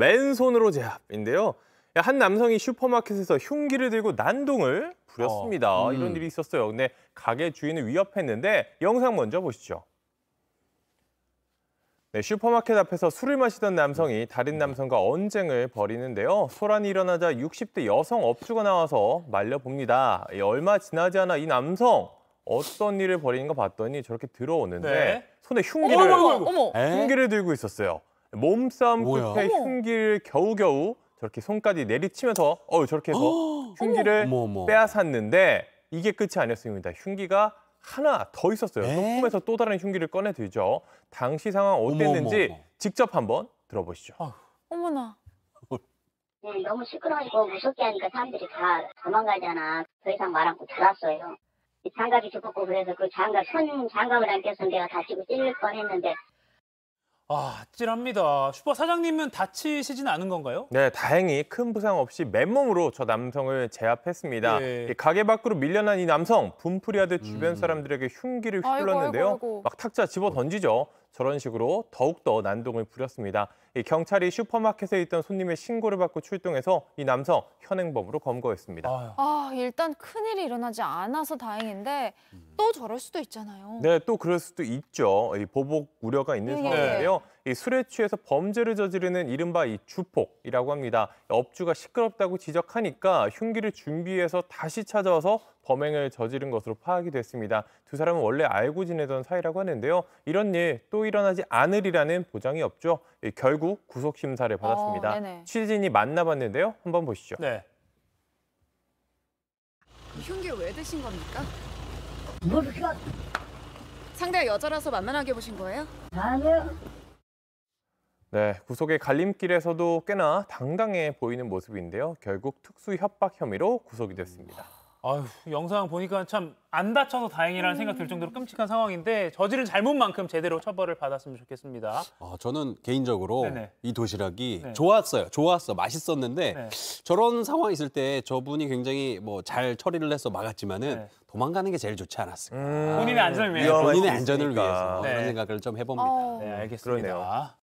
맨손으로 제압인데요. 한 남성이 슈퍼마켓에서 흉기를 들고 난동을 부렸습니다. 어, 음. 이런 일이 있었어요. 근데 가게 주인을 위협했는데 영상 먼저 보시죠. 네, 슈퍼마켓 앞에서 술을 마시던 남성이 다른 남성과 언쟁을 벌이는데요. 소란이 일어나자 60대 여성 업주가 나와서 말려봅니다. 예, 얼마 지나지 않아 이 남성 어떤 일을 벌이는가 봤더니 저렇게 들어오는데 네. 손에 흉기를 어머, 어머, 어머. 흉기를 들고 있었어요. 몸싸움 뭐야? 끝에 흉기를 겨우겨우 저렇게 손까지 내리치면서 어 저렇게 해서 흉기를 빼앗았는데 이게 끝이 아니었습니다. 흉기가 하나 더 있었어요. 소품에서 또 다른 흉기를 꺼내 들죠. 당시 상황 어땠는지 어머, 머 직접 한번 들어보시죠. 아. 어머나. 응, 네, 너무 시끄러워지고 무섭게 하니까 사람들이 다 도망가잖아. 더 이상 말 않고 달았어요. 장갑이 두껍고 그래서 그 장갑, 선 장갑을 안 껴서 내가 다치고 찔릴 뻔 했는데 아, 찔합니다. 슈퍼 사장님은 다치시진 않은 건가요? 네, 다행히 큰 부상 없이 맨몸으로 저 남성을 제압했습니다. 네. 가게 밖으로 밀려난 이 남성, 분풀이하듯 주변 음. 사람들에게 흉기를 휘둘렀는데요. 아이고, 아이고, 아이고. 막 탁자 집어 던지죠. 저런 식으로 더욱더 난동을 부렸습니다. 경찰이 슈퍼마켓에 있던 손님의 신고를 받고 출동해서 이 남성 현행범으로 검거했습니다. 아유. 아 일단 큰일이 일어나지 않아서 다행인데 또 저럴 수도 있잖아요. 네, 또 그럴 수도 있죠. 보복 우려가 있는 네, 네. 상황인데요. 네. 이 술에 취해서 범죄를 저지르는 이른바 이 주폭이라고 합니다. 업주가 시끄럽다고 지적하니까 흉기를 준비해서 다시 찾아와서 범행을 저지른 것으로 파악이 됐습니다. 두 사람은 원래 알고 지내던 사이라고 하는데요. 이런 일 또 일어나지 않으리라는 보장이 없죠. 예, 결국 구속 심사를 어, 받았습니다. 어, 취재진이 만나봤는데요. 한번 보시죠. 네. 흉기 왜 드신 겁니까? 모르 상대가 여자라서 만만하게 보신 거예요? 아니요. 네, 구속의 갈림길에서도 꽤나 당당해 보이는 모습인데요. 결국 특수 협박 혐의로 구속이 됐습니다. 아휴, 영상 보니까 참 안 다쳐서 다행이라는 생각 들 정도로 끔찍한 상황인데 저지른 잘못만큼 제대로 처벌을 받았으면 좋겠습니다. 아, 저는 개인적으로 네네. 이 도시락이 네. 좋았어요. 좋았어. 맛있었는데 네. 저런 상황 있을 때 저분이 굉장히 뭐 잘 처리를 해서 막았지만은 네. 도망가는 게 제일 좋지 않았을까. 음... 본인의 안전을 음, 위해서. 본인의 안전을 위해서 그런 네. 생각을 좀 해봅니다. 어... 네, 알겠습니다. 그러네요.